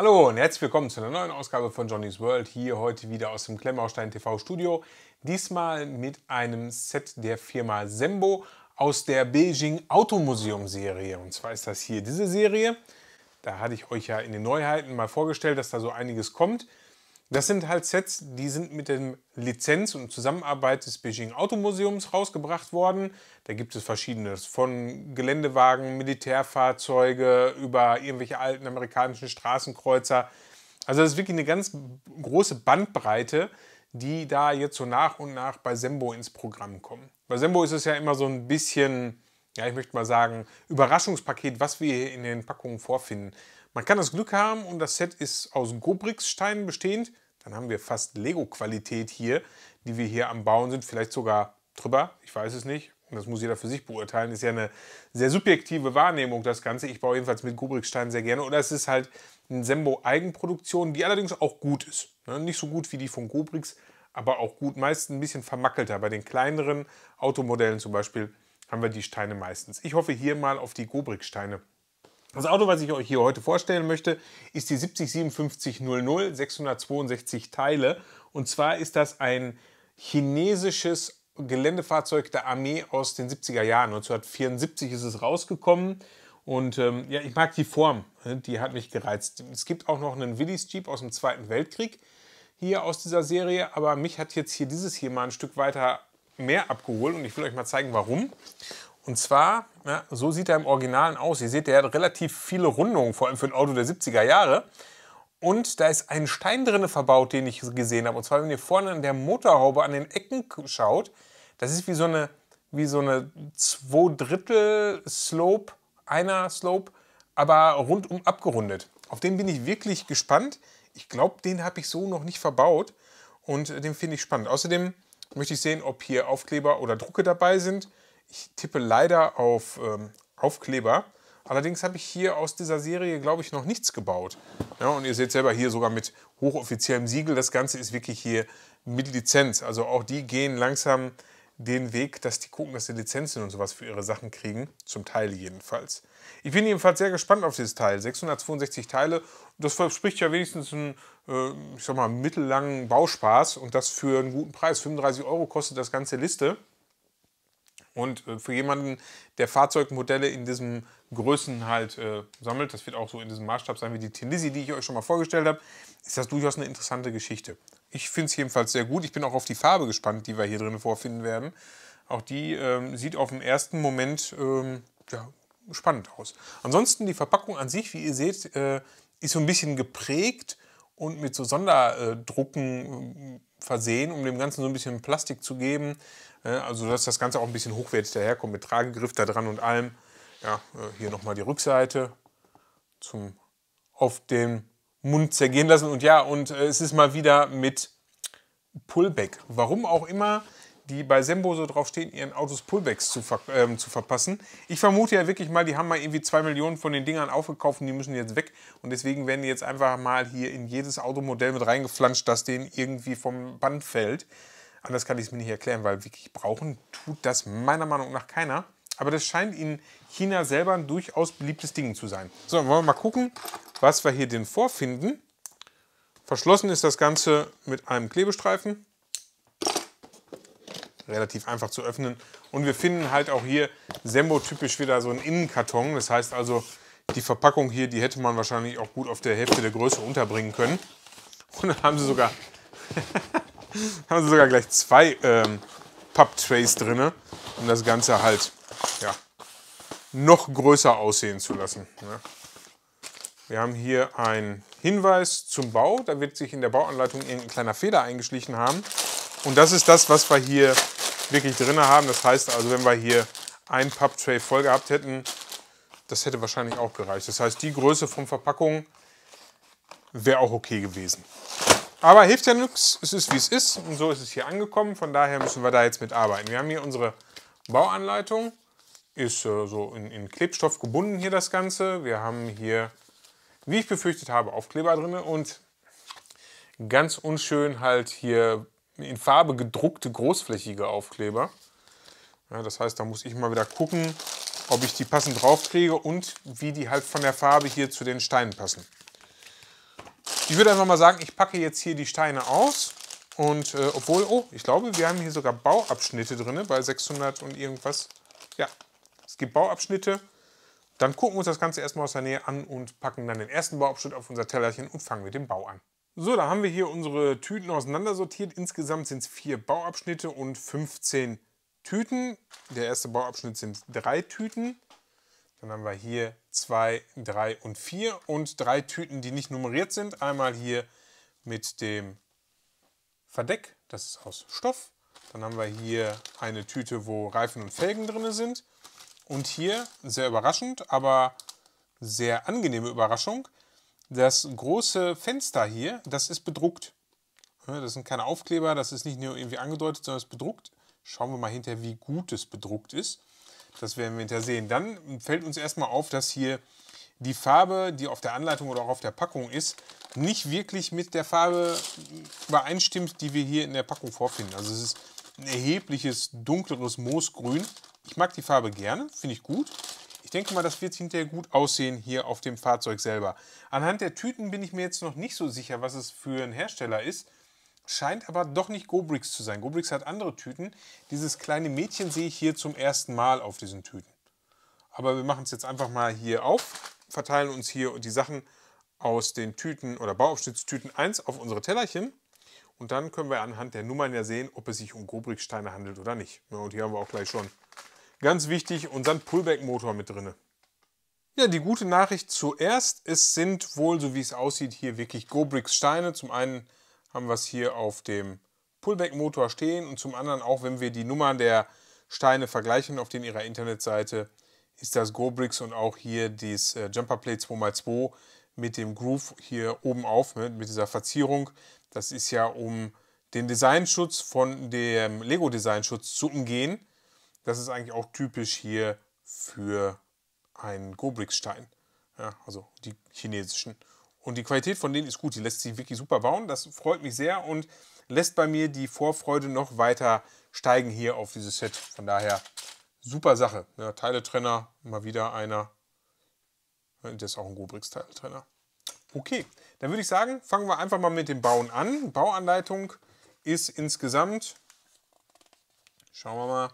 Hallo und herzlich willkommen zu einer neuen Ausgabe von Johnny's World. Hier heute wieder aus dem Klemmbaustein TV Studio. Diesmal mit einem Set der Firma Sembo aus der Beijing Automuseum Serie. Und zwar ist das hier diese Serie. Da hatte ich euch ja in den Neuheiten mal vorgestellt, dass da so einiges kommt. Das sind halt Sets, die sind mit der Lizenz und Zusammenarbeit des Beijing Automuseums rausgebracht worden. Da gibt es verschiedenes, von Geländewagen, Militärfahrzeuge über irgendwelche alten amerikanischen Straßenkreuzer. Also das ist wirklich eine ganz große Bandbreite, die da jetzt so nach und nach bei Sembo ins Programm kommen. Bei Sembo ist es ja immer so ein bisschen ja, ich möchte mal sagen, Überraschungspaket, was wir hier in den Packungen vorfinden. Man kann das Glück haben und das Set ist aus Gobrix-Steinen bestehend. Dann haben wir fast Lego-Qualität hier, die wir hier am Bauen sind. Vielleicht sogar drüber, ich weiß es nicht. Und das muss jeder für sich beurteilen. Ist ja eine sehr subjektive Wahrnehmung, das Ganze. Ich baue jedenfalls mit Gobrix-Steinen sehr gerne. Oder es ist halt eine Sembo-Eigenproduktion, die allerdings auch gut ist. Ne, nicht so gut wie die von Gobrix, aber auch gut. Meist ein bisschen vermackelter. Bei den kleineren Automodellen zum Beispiel haben wir die Steine meistens. Ich hoffe hier mal auf die Gobrick-Steine. Das Auto, was ich euch hier heute vorstellen möchte, ist die 705700 662 Teile. Und zwar ist das ein chinesisches Geländefahrzeug der Armee aus den 70er Jahren. 1974 ist es rausgekommen. Und ähm, ja, ich mag die Form, die hat mich gereizt. Es gibt auch noch einen Willys Jeep aus dem Zweiten Weltkrieg hier aus dieser Serie, aber mich hat jetzt hier dieses hier mal ein Stück weiter mehr abgeholt und ich will euch mal zeigen, warum. Und zwar, ja, so sieht er im Originalen aus. Ihr seht, der hat relativ viele Rundungen, vor allem für ein Auto der 70er Jahre. Und da ist ein Stein drin verbaut, den ich gesehen habe. Und zwar, wenn ihr vorne an der Motorhaube an den Ecken schaut, das ist wie so eine, wie so eine 2 Drittel Slope, einer Slope, aber rundum abgerundet. Auf den bin ich wirklich gespannt. Ich glaube, den habe ich so noch nicht verbaut und den finde ich spannend. Außerdem möchte ich sehen, ob hier Aufkleber oder Drucke dabei sind. Ich tippe leider auf ähm, Aufkleber. Allerdings habe ich hier aus dieser Serie, glaube ich, noch nichts gebaut. Ja, und ihr seht selber hier sogar mit hochoffiziellem Siegel. Das Ganze ist wirklich hier mit Lizenz. Also auch die gehen langsam den Weg, dass die gucken, dass sie Lizenzen und sowas für ihre Sachen kriegen. Zum Teil jedenfalls. Ich bin jedenfalls sehr gespannt auf dieses Teil. 662 Teile. Das verspricht ja wenigstens einen, äh, ich sag mal, mittellangen Bauspaß. Und das für einen guten Preis. 35 Euro kostet das ganze Liste. Und äh, für jemanden, der Fahrzeugmodelle in diesem Größen halt äh, sammelt, das wird auch so in diesem Maßstab sein wie die Tennisi, die ich euch schon mal vorgestellt habe, ist das durchaus eine interessante Geschichte. Ich finde es jedenfalls sehr gut. Ich bin auch auf die Farbe gespannt, die wir hier drin vorfinden werden. Auch die ähm, sieht auf den ersten Moment ähm, ja, spannend aus. Ansonsten die Verpackung an sich, wie ihr seht, äh, ist so ein bisschen geprägt und mit so Sonderdrucken ähm, versehen, um dem Ganzen so ein bisschen Plastik zu geben. Äh, also dass das Ganze auch ein bisschen hochwertig daherkommt mit Tragegriff da dran und allem. Ja, äh, hier nochmal die Rückseite zum auf den Mund zergehen lassen. Und ja, und äh, es ist mal wieder mit Pullback. Warum auch immer die bei Sembo so draufstehen, ihren Autos Pullbacks zu, ver äh, zu verpassen. Ich vermute ja wirklich mal, die haben mal irgendwie zwei Millionen von den Dingern aufgekauft und die müssen jetzt weg. Und deswegen werden die jetzt einfach mal hier in jedes Automodell mit reingeflanscht, dass denen irgendwie vom Band fällt. Anders kann ich es mir nicht erklären, weil wirklich brauchen tut das meiner Meinung nach keiner. Aber das scheint in China selber ein durchaus beliebtes Ding zu sein. So, wollen wir mal gucken, was wir hier denn vorfinden. Verschlossen ist das Ganze mit einem Klebestreifen relativ einfach zu öffnen. Und wir finden halt auch hier Sembo-typisch wieder so einen Innenkarton. Das heißt also, die Verpackung hier, die hätte man wahrscheinlich auch gut auf der Hälfte der Größe unterbringen können. Und dann haben sie sogar, haben sie sogar gleich zwei ähm, Papptrays drin, um das Ganze halt ja, noch größer aussehen zu lassen. Ne? Wir haben hier einen Hinweis zum Bau. Da wird sich in der Bauanleitung irgendein kleiner Fehler eingeschlichen haben. Und das ist das, was wir hier wirklich drin haben. Das heißt also, wenn wir hier ein Papptray voll gehabt hätten, das hätte wahrscheinlich auch gereicht. Das heißt, die Größe von Verpackung wäre auch okay gewesen. Aber hilft ja nichts, es ist wie es ist und so ist es hier angekommen. Von daher müssen wir da jetzt mit arbeiten. Wir haben hier unsere Bauanleitung, ist äh, so in, in, Klebstoff gebunden hier das Ganze. Wir haben hier, wie ich befürchtet habe, Aufkleber drin und ganz unschön halt hier in Farbe gedruckte, großflächige Aufkleber. Ja, das heißt, da muss ich mal wieder gucken, ob ich die passend draufkriege und wie die halt von der Farbe hier zu den Steinen passen. Ich würde einfach mal sagen, ich packe jetzt hier die Steine aus. Und äh, obwohl, oh, ich glaube, wir haben hier sogar Bauabschnitte drin, bei 600 und irgendwas. Ja, es gibt Bauabschnitte. Dann gucken wir uns das Ganze erstmal aus der Nähe an und packen dann den ersten Bauabschnitt auf unser Tellerchen und fangen mit dem Bau an. So, da haben wir hier unsere Tüten auseinandersortiert. Insgesamt sind es vier Bauabschnitte und 15 Tüten. Der erste Bauabschnitt sind drei Tüten. Dann haben wir hier zwei, drei und vier und drei Tüten, die nicht nummeriert sind. Einmal hier mit dem Verdeck, das ist aus Stoff. Dann haben wir hier eine Tüte, wo Reifen und Felgen drin sind. Und hier, sehr überraschend, aber sehr angenehme Überraschung, das große Fenster hier, das ist bedruckt. Das sind keine Aufkleber, das ist nicht nur irgendwie angedeutet, sondern es ist bedruckt. Schauen wir mal hinterher, wie gut es bedruckt ist. Das werden wir hinterher sehen. Dann fällt uns erstmal auf, dass hier die Farbe, die auf der Anleitung oder auch auf der Packung ist, nicht wirklich mit der Farbe übereinstimmt, die wir hier in der Packung vorfinden. Also es ist ein erhebliches dunkleres Moosgrün. Ich mag die Farbe gerne, finde ich gut. Ich denke mal, das wird hinterher gut aussehen hier auf dem Fahrzeug selber. Anhand der Tüten bin ich mir jetzt noch nicht so sicher, was es für ein Hersteller ist. Scheint aber doch nicht Gobrix zu sein. Gobrix hat andere Tüten. Dieses kleine Mädchen sehe ich hier zum ersten Mal auf diesen Tüten. Aber wir machen es jetzt einfach mal hier auf, verteilen uns hier die Sachen aus den Tüten oder Bauaufschnittstüten 1 auf unsere Tellerchen. Und dann können wir anhand der Nummern ja sehen, ob es sich um Gobrix-Steine handelt oder nicht. und hier haben wir auch gleich schon Ganz wichtig, unseren Pullback-Motor mit drin. Ja, die gute Nachricht zuerst, es sind wohl, so wie es aussieht, hier wirklich Gobricks Steine. Zum einen haben wir es hier auf dem Pullback-Motor stehen und zum anderen auch, wenn wir die Nummern der Steine vergleichen auf den ihrer Internetseite, ist das Gobricks und auch hier das äh, Jumperplate 2x2 mit dem Groove hier oben auf, ne, mit dieser Verzierung. Das ist ja, um den Designschutz von dem Lego-Designschutz zu umgehen. Das ist eigentlich auch typisch hier für einen Gobrix-Stein. Ja, also die chinesischen. Und die Qualität von denen ist gut. Die lässt sich wirklich super bauen. Das freut mich sehr und lässt bei mir die Vorfreude noch weiter steigen hier auf dieses Set. Von daher super Sache. Ja, ne, Teiletrenner, mal wieder einer. Das ist auch ein Gobrix-Teiletrenner. Okay, dann würde ich sagen, fangen wir einfach mal mit dem Bauen an. Bauanleitung ist insgesamt, schauen wir mal,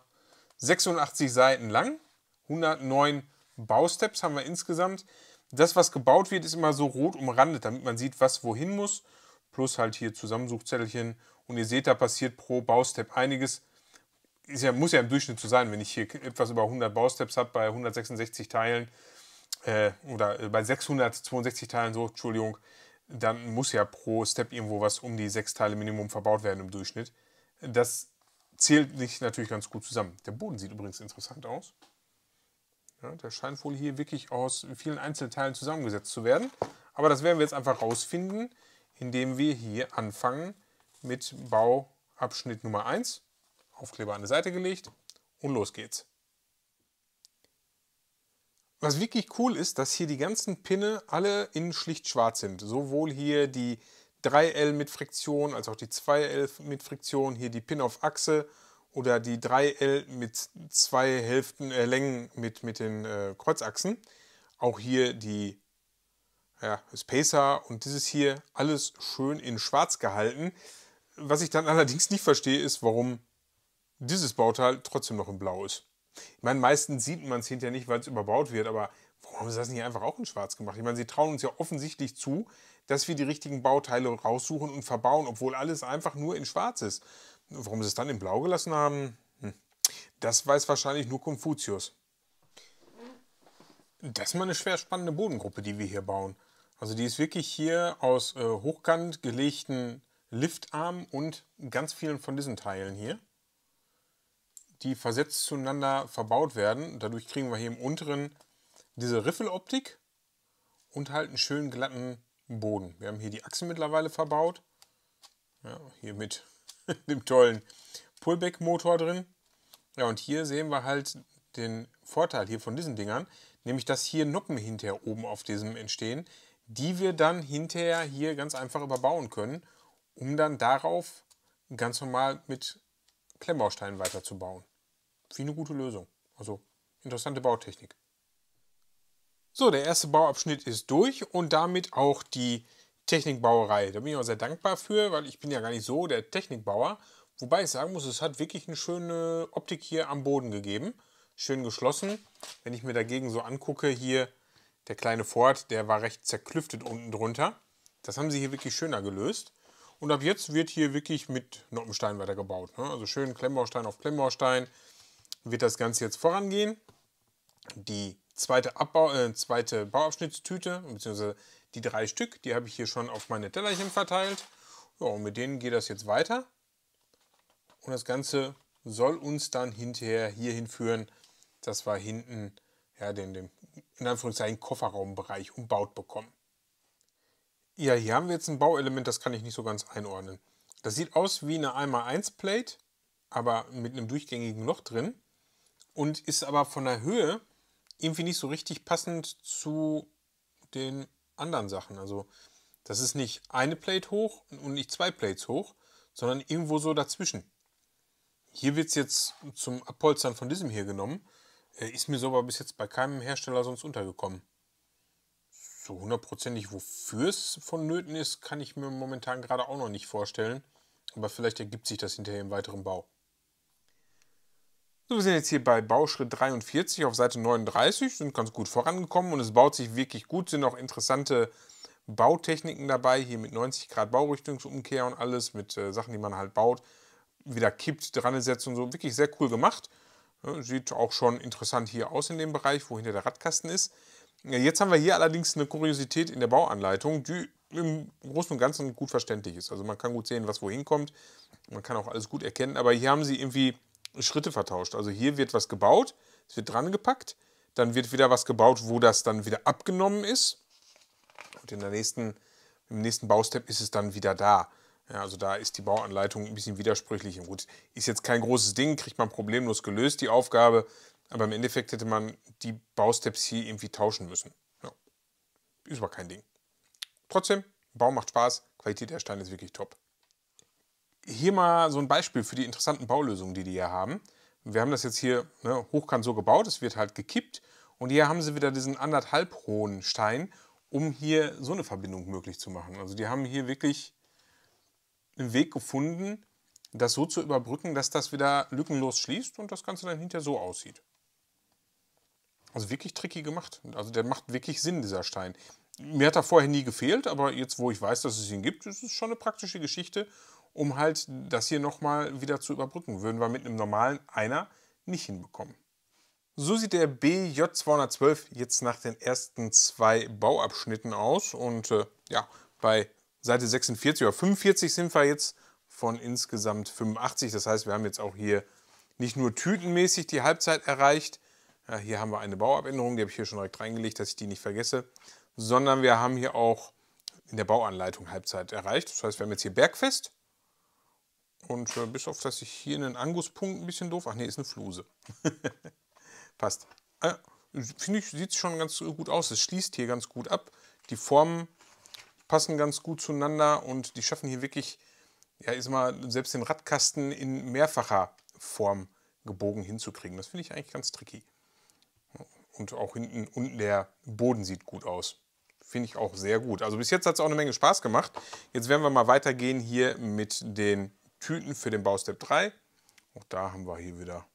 86 Seiten lang, 109 Bausteps haben wir insgesamt. Das, was gebaut wird, ist immer so rot umrandet, damit man sieht, was wohin muss. Plus halt hier Zusammensuchzettelchen. Und ihr seht, da passiert pro Baustep einiges. Ist ja, muss ja im Durchschnitt so sein, wenn ich hier etwas über 100 Bausteps habe bei 166 Teilen äh, oder äh, bei 662 Teilen, so, Entschuldigung, dann muss ja pro Step irgendwo was um die sechs Teile Minimum verbaut werden im Durchschnitt. Das zählt sich natürlich ganz gut zusammen. Der Boden sieht übrigens interessant aus. Ja, der scheint wohl hier wirklich aus vielen Einzelteilen zusammengesetzt zu werden. Aber das werden wir jetzt einfach rausfinden, indem wir hier anfangen mit Bauabschnitt Nummer 1. Aufkleber an die Seite gelegt und los geht's. Was wirklich cool ist, dass hier die ganzen Pinne alle in schlicht schwarz sind. Sowohl hier die 3L mit Friktion, als auch die 2L mit Friktion, hier die Pin-Off-Achse oder die 3L mit zwei Hälften äh, Längen mit, mit den äh, Kreuzachsen. Auch hier die ja, Spacer und dieses hier alles schön in schwarz gehalten. Was ich dann allerdings nicht verstehe, ist, warum dieses Bauteil trotzdem noch in blau ist. Ich meine, meistens sieht man es hinterher nicht, weil es überbaut wird, aber warum haben sie das nicht einfach auch in schwarz gemacht? Ich meine, sie trauen uns ja offensichtlich zu, dass wir die richtigen Bauteile raussuchen und verbauen, obwohl alles einfach nur in schwarz ist. Warum sie es dann in blau gelassen haben, hm. das weiß wahrscheinlich nur Konfuzius. Das ist mal eine schwer spannende Bodengruppe, die wir hier bauen. Also die ist wirklich hier aus äh, hochkant gelegten Liftarmen und ganz vielen von diesen Teilen hier, die versetzt zueinander verbaut werden. Dadurch kriegen wir hier im unteren diese Riffeloptik und halt einen schönen glatten Boden. Wir haben hier die Achse mittlerweile verbaut. Ja, hier mit dem tollen Pullback-Motor drin. Ja, und hier sehen wir halt den Vorteil hier von diesen Dingern, nämlich dass hier Noppen hinterher oben auf diesem entstehen, die wir dann hinterher hier ganz einfach überbauen können, um dann darauf ganz normal mit Klemmbausteinen weiterzubauen. Wie eine gute Lösung. Also interessante Bautechnik. So, der erste Bauabschnitt ist durch und damit auch die Technikbauerei. Da bin ich auch sehr dankbar für, weil ich bin ja gar nicht so der Technikbauer. Wobei ich sagen muss, es hat wirklich eine schöne Optik hier am Boden gegeben. Schön geschlossen. Wenn ich mir dagegen so angucke, hier der kleine Ford, der war recht zerklüftet unten drunter. Das haben sie hier wirklich schöner gelöst. Und ab jetzt wird hier wirklich mit Noppenstein weitergebaut. Ne? Also schön Klemmbaustein auf Klemmbaustein wird das Ganze jetzt vorangehen. Die zweite, Abbau, äh, zweite Bauabschnittstüte, beziehungsweise die drei Stück, die habe ich hier schon auf meine Tellerchen verteilt. Ja, und mit denen geht das jetzt weiter. Und das Ganze soll uns dann hinterher hierhin führen, dass wir hinten ja, den, den in Anführungszeichen Kofferraumbereich umbaut bekommen. Ja, hier haben wir jetzt ein Bauelement, das kann ich nicht so ganz einordnen. Das sieht aus wie eine 1x1-Plate, aber mit einem durchgängigen Loch drin und ist aber von der Höhe irgendwie nicht so richtig passend zu den anderen Sachen. Also das ist nicht eine Plate hoch und nicht zwei Plates hoch, sondern irgendwo so dazwischen. Hier wird es jetzt zum Abholstern von diesem hier genommen. Äh, ist mir so aber bis jetzt bei keinem Hersteller sonst untergekommen. So hundertprozentig, wofür es vonnöten ist, kann ich mir momentan gerade auch noch nicht vorstellen. Aber vielleicht ergibt sich das hinterher im weiteren Bau. So, wir sind jetzt hier bei Bauschritt 43 auf Seite 39, sind ganz gut vorangekommen und es baut sich wirklich gut, sind auch interessante Bautechniken dabei, hier mit 90 Grad Baurichtungsumkehr und alles, mit äh, Sachen, die man halt baut, wieder kippt, dran setzt und so, wirklich sehr cool gemacht. Ja, sieht auch schon interessant hier aus in dem Bereich, wo hinter der Radkasten ist. Ja, jetzt haben wir hier allerdings eine Kuriosität in der Bauanleitung, die im Großen und Ganzen gut verständlich ist. Also man kann gut sehen, was wohin kommt, man kann auch alles gut erkennen, aber hier haben sie irgendwie Schritte vertauscht. Also hier wird was gebaut, es wird dran gepackt, dann wird wieder was gebaut, wo das dann wieder abgenommen ist. Und in der nächsten, im nächsten Baustep ist es dann wieder da. Ja, also da ist die Bauanleitung ein bisschen widersprüchlich. Und gut, ist jetzt kein großes Ding, kriegt man problemlos gelöst, die Aufgabe. Aber im Endeffekt hätte man die Bausteps hier irgendwie tauschen müssen. Ja. Ist aber kein Ding. Trotzdem, Bau macht Spaß, Qualität der Steine ist wirklich top hier mal so ein Beispiel für die interessanten Baulösungen, die die hier haben. Wir haben das jetzt hier ne, hochkant so gebaut, es wird halt gekippt. Und hier haben sie wieder diesen anderthalb hohen Stein, um hier so eine Verbindung möglich zu machen. Also die haben hier wirklich einen Weg gefunden, das so zu überbrücken, dass das wieder lückenlos schließt und das Ganze dann hinterher so aussieht. Also wirklich tricky gemacht. Also der macht wirklich Sinn, dieser Stein. Mir hat er vorher nie gefehlt, aber jetzt, wo ich weiß, dass es ihn gibt, ist es schon eine praktische Geschichte um halt das hier nochmal wieder zu überbrücken. Würden wir mit einem normalen Einer nicht hinbekommen. So sieht der BJ212 jetzt nach den ersten zwei Bauabschnitten aus und äh, ja, bei Seite 46 oder 45 sind wir jetzt von insgesamt 85. Das heißt, wir haben jetzt auch hier nicht nur tütenmäßig die Halbzeit erreicht. Ja, hier haben wir eine Bauabänderung, die habe ich hier schon direkt reingelegt, dass ich die nicht vergesse, sondern wir haben hier auch in der Bauanleitung Halbzeit erreicht. Das heißt, wir haben jetzt hier Bergfest, und äh, bis auf, dass ich hier einen Anguspunkt ein bisschen doof... Ach nee, ist eine Fluse. Passt. Äh, Finde ich, sieht schon ganz gut aus. Es schließt hier ganz gut ab. Die Formen passen ganz gut zueinander und die schaffen hier wirklich, ja, ist mal, selbst den Radkasten in mehrfacher Form gebogen hinzukriegen. Das finde ich eigentlich ganz tricky. Und auch hinten unten der Boden sieht gut aus. Finde ich auch sehr gut. Also bis jetzt hat es auch eine Menge Spaß gemacht. Jetzt werden wir mal weitergehen hier mit den Tüten für den Baustep 3. Auch da haben wir hier wieder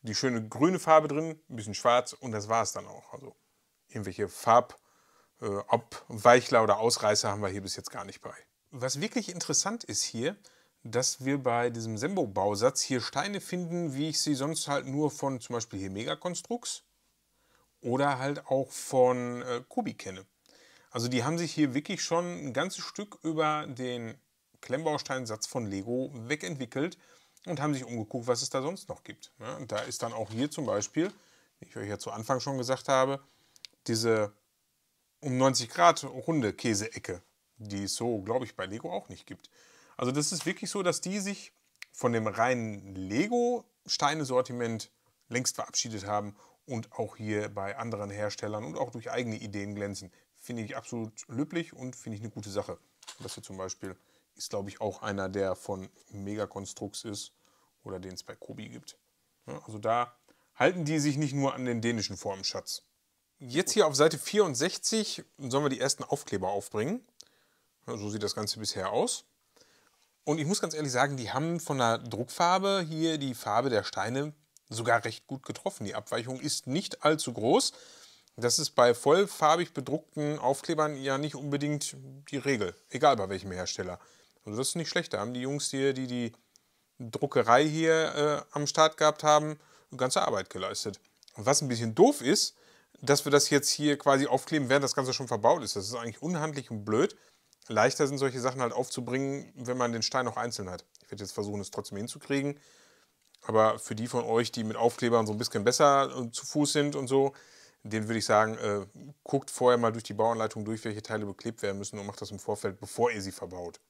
die schöne grüne Farbe drin, ein bisschen schwarz und das war es dann auch. Also irgendwelche Farbabweichler äh, oder Ausreißer haben wir hier bis jetzt gar nicht bei. Was wirklich interessant ist hier, dass wir bei diesem Sembo-Bausatz hier Steine finden, wie ich sie sonst halt nur von zum Beispiel hier Megakonstrux oder halt auch von äh, Kubi kenne. Also die haben sich hier wirklich schon ein ganzes Stück über den Klemmbausteinsatz von Lego wegentwickelt und haben sich umgeguckt, was es da sonst noch gibt. Ja, und da ist dann auch hier zum Beispiel, wie ich euch ja zu Anfang schon gesagt habe, diese um 90 Grad runde Käseecke, die es so, glaube ich, bei Lego auch nicht gibt. Also das ist wirklich so, dass die sich von dem reinen Lego-Steine-Sortiment längst verabschiedet haben und auch hier bei anderen Herstellern und auch durch eigene Ideen glänzen. Finde ich absolut löblich und finde ich eine gute Sache, dass wir zum Beispiel ist, glaube ich, auch einer, der von Megakonstruks ist oder den es bei Kobi gibt. Ja, also da halten die sich nicht nur an den dänischen Formenschatz. Jetzt hier auf Seite 64 sollen wir die ersten Aufkleber aufbringen. Ja, so sieht das Ganze bisher aus. Und ich muss ganz ehrlich sagen, die haben von der Druckfarbe hier die Farbe der Steine sogar recht gut getroffen. Die Abweichung ist nicht allzu groß. Das ist bei vollfarbig bedruckten Aufklebern ja nicht unbedingt die Regel, egal bei welchem Hersteller. Und das ist nicht schlecht. Da haben die Jungs hier, die die Druckerei hier äh, am Start gehabt haben, ganze Arbeit geleistet. Und was ein bisschen doof ist, dass wir das jetzt hier quasi aufkleben, während das Ganze schon verbaut ist. Das ist eigentlich unhandlich und blöd. Leichter sind solche Sachen halt aufzubringen, wenn man den Stein auch einzeln hat. Ich werde jetzt versuchen, es trotzdem hinzukriegen. Aber für die von euch, die mit Aufklebern so ein bisschen besser äh, zu Fuß sind und so, den würde ich sagen, äh, guckt vorher mal durch die Bauanleitung durch, welche Teile beklebt werden müssen und macht das im Vorfeld, bevor ihr sie verbaut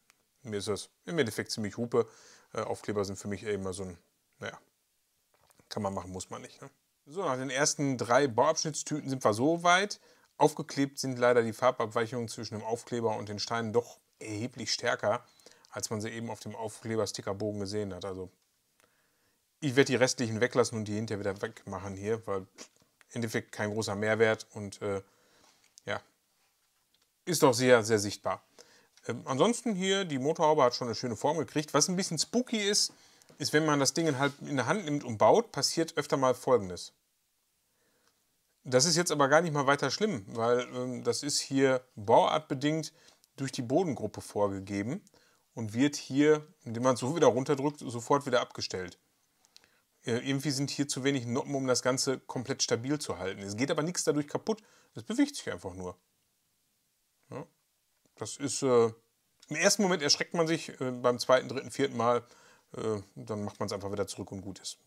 mir ist das im Endeffekt ziemlich Hupe. Äh, Aufkleber sind für mich eh immer so ein, naja, kann man machen, muss man nicht. Ne? So, nach den ersten drei Bauabschnittstüten sind wir so weit. Aufgeklebt sind leider die Farbabweichungen zwischen dem Aufkleber und den Steinen doch erheblich stärker, als man sie eben auf dem Aufkleber-Stickerbogen gesehen hat. Also ich werde die restlichen weglassen und die hinterher wieder wegmachen hier, weil im Endeffekt kein großer Mehrwert und äh, ja, ist doch sehr, sehr sichtbar. Ähm, ansonsten hier, die Motorhaube hat schon eine schöne Form gekriegt. Was ein bisschen spooky ist, ist, wenn man das Ding halt in der Hand nimmt und baut, passiert öfter mal Folgendes. Das ist jetzt aber gar nicht mal weiter schlimm, weil ähm, das ist hier bauartbedingt durch die Bodengruppe vorgegeben und wird hier, indem man es so wieder runterdrückt, sofort wieder abgestellt. Äh, irgendwie sind hier zu wenig Noppen, um das Ganze komplett stabil zu halten. Es geht aber nichts dadurch kaputt, es bewegt sich einfach nur. Ja. Das ist äh, im ersten Moment erschreckt man sich, äh, beim zweiten, dritten, vierten Mal, äh, dann macht man es einfach wieder zurück und gut ist.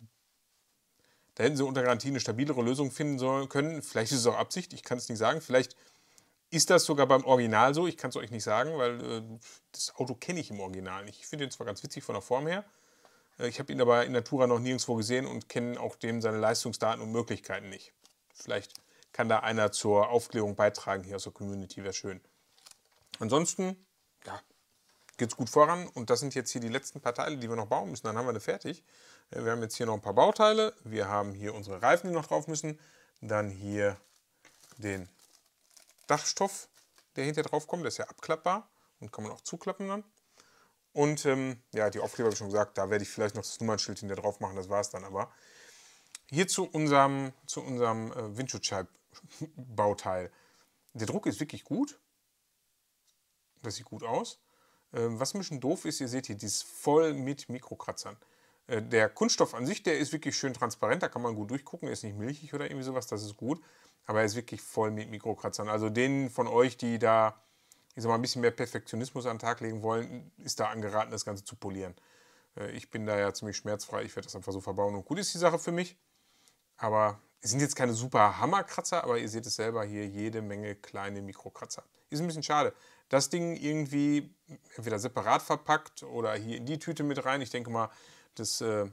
Da hätten sie unter Garantie eine stabilere Lösung finden sollen, können. Vielleicht ist es auch Absicht, ich kann es nicht sagen. Vielleicht ist das sogar beim Original so? Ich kann es euch nicht sagen, weil äh, das Auto kenne ich im Original nicht. Ich finde ihn zwar ganz witzig von der Form her, äh, ich habe ihn aber in Natura noch nirgendwo gesehen und kenne auch dem seine Leistungsdaten und Möglichkeiten nicht. Vielleicht kann da einer zur Aufklärung beitragen hier aus der Community, wäre schön. Ansonsten, ja, geht es gut voran und das sind jetzt hier die letzten paar Teile, die wir noch bauen müssen. Dann haben wir eine fertig. Äh, wir haben jetzt hier noch ein paar Bauteile. Wir haben hier unsere Reifen, die noch drauf müssen. Dann hier den Dachstoff, der hinter drauf kommt. Der ist ja abklappbar und kann man auch zuklappen dann. Und ähm, ja, die Aufkleber habe ich schon gesagt, da werde ich vielleicht noch das Nummernschild hinter drauf machen, das war es dann aber. Hier zu unserem, zu unserem äh, Windschutzscheibbauteil. Der Druck ist wirklich gut. Das sieht gut aus. Ähm, was ein bisschen doof ist, ihr seht hier, die ist voll mit Mikrokratzern. Äh, der Kunststoff an sich, der ist wirklich schön transparent, da kann man gut durchgucken, ist nicht milchig oder irgendwie sowas, das ist gut. Aber er ist wirklich voll mit Mikrokratzern. Also denen von euch, die da ich sag mal, ein bisschen mehr Perfektionismus an den Tag legen wollen, ist da angeraten, das Ganze zu polieren. Äh, ich bin da ja ziemlich schmerzfrei, ich werde das einfach so verbauen und gut ist die Sache für mich. Aber es sind jetzt keine super Hammerkratzer, aber ihr seht es selber hier, jede Menge kleine Mikrokratzer. Ist ein bisschen schade. Das Ding irgendwie entweder separat verpackt oder hier in die Tüte mit rein. Ich denke mal, das, äh,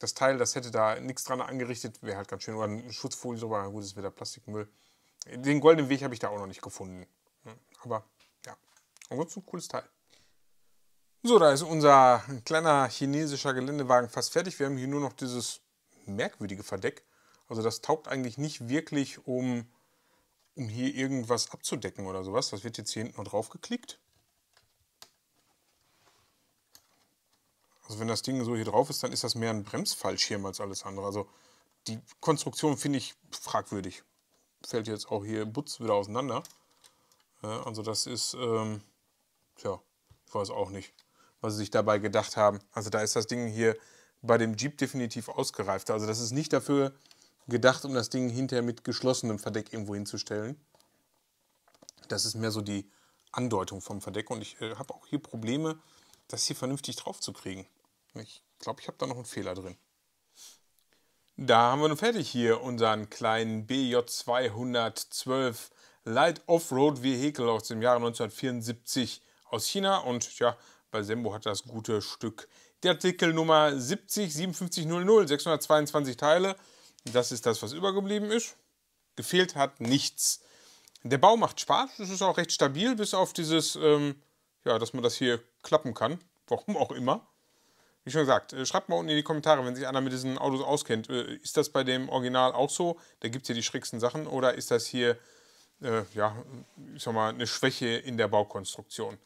das Teil, das hätte da nichts dran angerichtet, wäre halt ganz schön. Oder ein Schutzfolie drüber, gut, das ist wieder Plastikmüll. Den goldenen Weg habe ich da auch noch nicht gefunden. Hm, aber ja, ansonsten ein cooles Teil. So, da ist unser kleiner chinesischer Geländewagen fast fertig. Wir haben hier nur noch dieses merkwürdige Verdeck. Also das taugt eigentlich nicht wirklich, um, um hier irgendwas abzudecken oder sowas. Das wird jetzt hier hinten nur drauf geklickt. Also wenn das Ding so hier drauf ist, dann ist das mehr ein Bremsfallschirm als alles andere. Also die Konstruktion finde ich fragwürdig. Fällt jetzt auch hier Butz wieder auseinander. also das ist, ähm, tja, ich weiß auch nicht, was sie sich dabei gedacht haben. Also da ist das Ding hier bei dem Jeep definitiv ausgereift. Also das ist nicht dafür gedacht, um das Ding hinterher mit geschlossenem Verdeck irgendwo hinzustellen. Das ist mehr so die Andeutung vom Verdeck und ich äh, habe auch hier Probleme, das hier vernünftig drauf zu kriegen. Ich glaube, ich habe da noch einen Fehler drin. Da haben wir nun fertig hier unseren kleinen BJ212 Light Offroad Vehicle aus dem Jahre 1974 aus China und ja, bei Sembo hat das gute Stück. Der Artikel Nummer 70 5700 622 Teile. Das ist das, was übergeblieben ist. Gefehlt hat nichts. Der Bau macht Spaß, es ist auch recht stabil, bis auf dieses, ähm, ja, dass man das hier klappen kann. Warum auch immer. Wie schon gesagt, äh, schreibt mal unten in die Kommentare, wenn sich einer mit diesen Autos auskennt. Äh, ist das bei dem Original auch so? Da gibt es ja die schrägsten Sachen. Oder ist das hier, äh, ja, ich sag mal, eine Schwäche in der Baukonstruktion?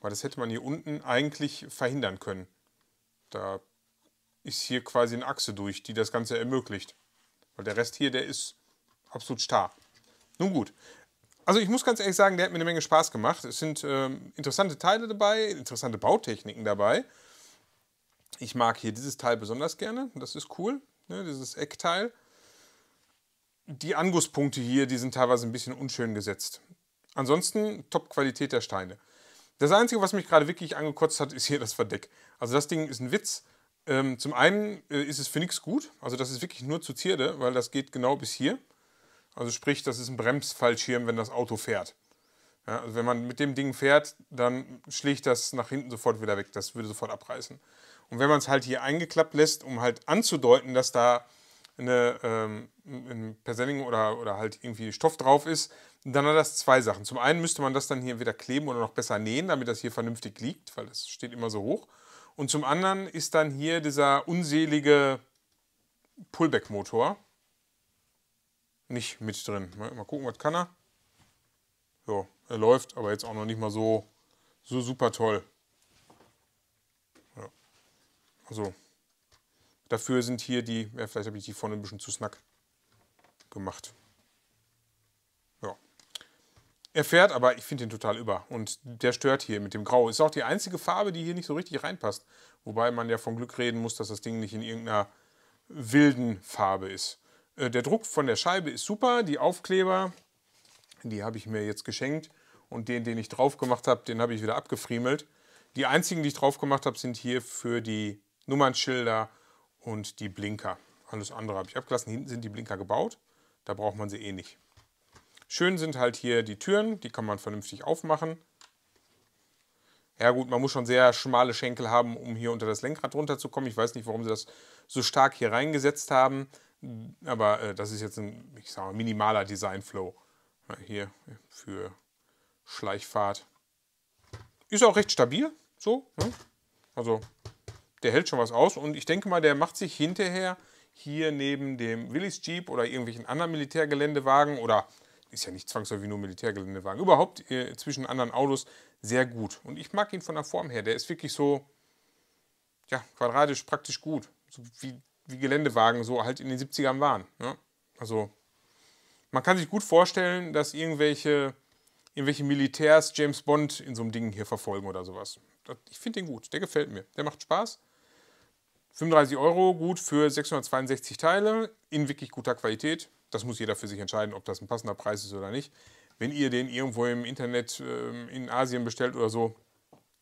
Weil das hätte man hier unten eigentlich verhindern können. Da ist hier quasi eine Achse durch, die das Ganze ermöglicht. Weil der Rest hier, der ist absolut starr. Nun gut. Also ich muss ganz ehrlich sagen, der hat mir eine Menge Spaß gemacht. Es sind ähm, interessante Teile dabei, interessante Bautechniken dabei. Ich mag hier dieses Teil besonders gerne. Das ist cool, ne? dieses Eckteil. Die Angusspunkte hier, die sind teilweise ein bisschen unschön gesetzt. Ansonsten Top-Qualität der Steine. Das Einzige, was mich gerade wirklich angekotzt hat, ist hier das Verdeck. Also das Ding ist ein Witz. Ähm, zum einen äh, ist es für nichts gut, also das ist wirklich nur zur Zierde, weil das geht genau bis hier. Also sprich, das ist ein Bremsfallschirm, wenn das Auto fährt. Ja, also wenn man mit dem Ding fährt, dann schlägt das nach hinten sofort wieder weg, das würde sofort abreißen. Und wenn man es halt hier eingeklappt lässt, um halt anzudeuten, dass da eine, ähm, ein Persenning oder, oder halt irgendwie Stoff drauf ist, dann hat das zwei Sachen. Zum einen müsste man das dann hier wieder kleben oder noch besser nähen, damit das hier vernünftig liegt, weil das steht immer so hoch. Und zum anderen ist dann hier dieser unselige Pullback-Motor nicht mit drin. Mal gucken, was kann er. So, er läuft, aber jetzt auch noch nicht mal so, so super toll. Ja. Also, dafür sind hier die, ja, vielleicht habe ich die vorne ein bisschen zu snack gemacht. Er fährt, aber ich finde ihn total über. Und der stört hier mit dem Grau. Ist auch die einzige Farbe, die hier nicht so richtig reinpasst. Wobei man ja vom Glück reden muss, dass das Ding nicht in irgendeiner wilden Farbe ist. Äh, der Druck von der Scheibe ist super. Die Aufkleber, die habe ich mir jetzt geschenkt. Und den, den ich drauf gemacht habe, den habe ich wieder abgefriemelt. Die einzigen, die ich drauf gemacht habe, sind hier für die Nummernschilder und die Blinker. Alles andere habe ich abgelassen. Hinten sind die Blinker gebaut. Da braucht man sie eh nicht. Schön sind halt hier die Türen, die kann man vernünftig aufmachen. Ja gut, man muss schon sehr schmale Schenkel haben, um hier unter das Lenkrad runterzukommen. Ich weiß nicht, warum sie das so stark hier reingesetzt haben. Aber äh, das ist jetzt ein, ich sag mal, minimaler Designflow ja, hier für Schleichfahrt. Ist auch recht stabil, so. Ne? Also der hält schon was aus und ich denke mal, der macht sich hinterher hier neben dem Willys Jeep oder irgendwelchen anderen Militärgeländewagen oder ist ja nicht zwangsläufig nur Militärgeländewagen, überhaupt äh, zwischen anderen Autos sehr gut. Und ich mag ihn von der Form her. Der ist wirklich so, ja, quadratisch praktisch gut. So wie, wie Geländewagen so halt in den 70ern waren. Ne? Also, man kann sich gut vorstellen, dass irgendwelche, irgendwelche Militärs James Bond in so einem Ding hier verfolgen oder sowas. Ich finde den gut. Der gefällt mir. Der macht Spaß. 35 Euro, gut für 662 Teile, in wirklich guter Qualität das muss jeder für sich entscheiden, ob das ein passender Preis ist oder nicht. Wenn ihr den irgendwo im Internet ähm, in Asien bestellt oder so,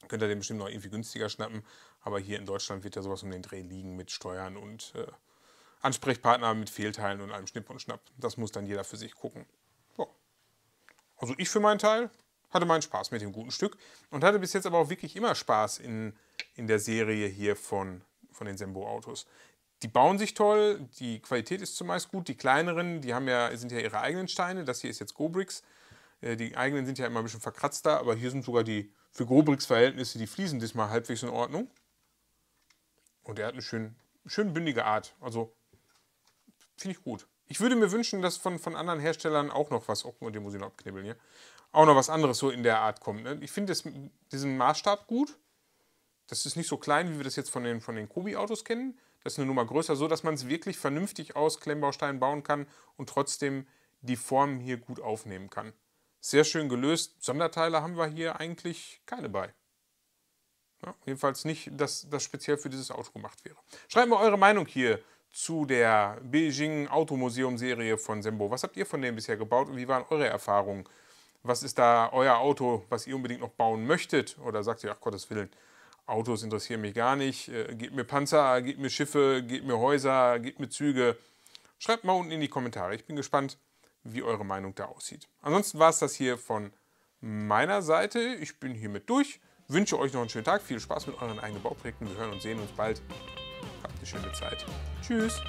könnt ihr den bestimmt noch irgendwie günstiger schnappen. Aber hier in Deutschland wird ja sowas um den Dreh liegen mit Steuern und äh, Ansprechpartner mit Fehlteilen und einem Schnipp und Schnapp. Das muss dann jeder für sich gucken. So. Also ich für meinen Teil hatte meinen Spaß mit dem guten Stück und hatte bis jetzt aber auch wirklich immer Spaß in, in der Serie hier von, von den Sembo-Autos die bauen sich toll, die Qualität ist zumeist gut. Die kleineren, die haben ja, sind ja ihre eigenen Steine. Das hier ist jetzt Gobricks. Äh, die eigenen sind ja immer ein bisschen verkratzter, aber hier sind sogar die für Gobricks-Verhältnisse die fließen diesmal halbwegs in Ordnung. Und er hat eine schön, schön bündige Art. Also finde ich gut. Ich würde mir wünschen, dass von, von anderen Herstellern auch noch was, oh, den muss ich noch abknibbeln hier, auch noch was anderes so in der Art kommt. Ne? Ich finde diesen Maßstab gut. Das ist nicht so klein, wie wir das jetzt von den, von den Kobi-Autos kennen ist eine Nummer größer, so dass man es wirklich vernünftig aus Klemmbausteinen bauen kann und trotzdem die Formen hier gut aufnehmen kann. Sehr schön gelöst. Sonderteile haben wir hier eigentlich keine bei. Ja, jedenfalls nicht, dass das speziell für dieses Auto gemacht wäre. Schreibt mir eure Meinung hier zu der Beijing Automuseum-Serie von Sembo. Was habt ihr von dem bisher gebaut und wie waren eure Erfahrungen? Was ist da euer Auto, was ihr unbedingt noch bauen möchtet? Oder sagt ihr, ach Gottes Willen, Autos interessieren mich gar nicht. Äh, gebt mir Panzer, gebt mir Schiffe, gebt mir Häuser, gebt mir Züge. Schreibt mal unten in die Kommentare. Ich bin gespannt, wie eure Meinung da aussieht. Ansonsten war es das hier von meiner Seite. Ich bin hiermit durch. Wünsche euch noch einen schönen Tag. Viel Spaß mit euren eigenen Bauprojekten. Wir hören und sehen uns bald. Habt eine schöne Zeit. Tschüss.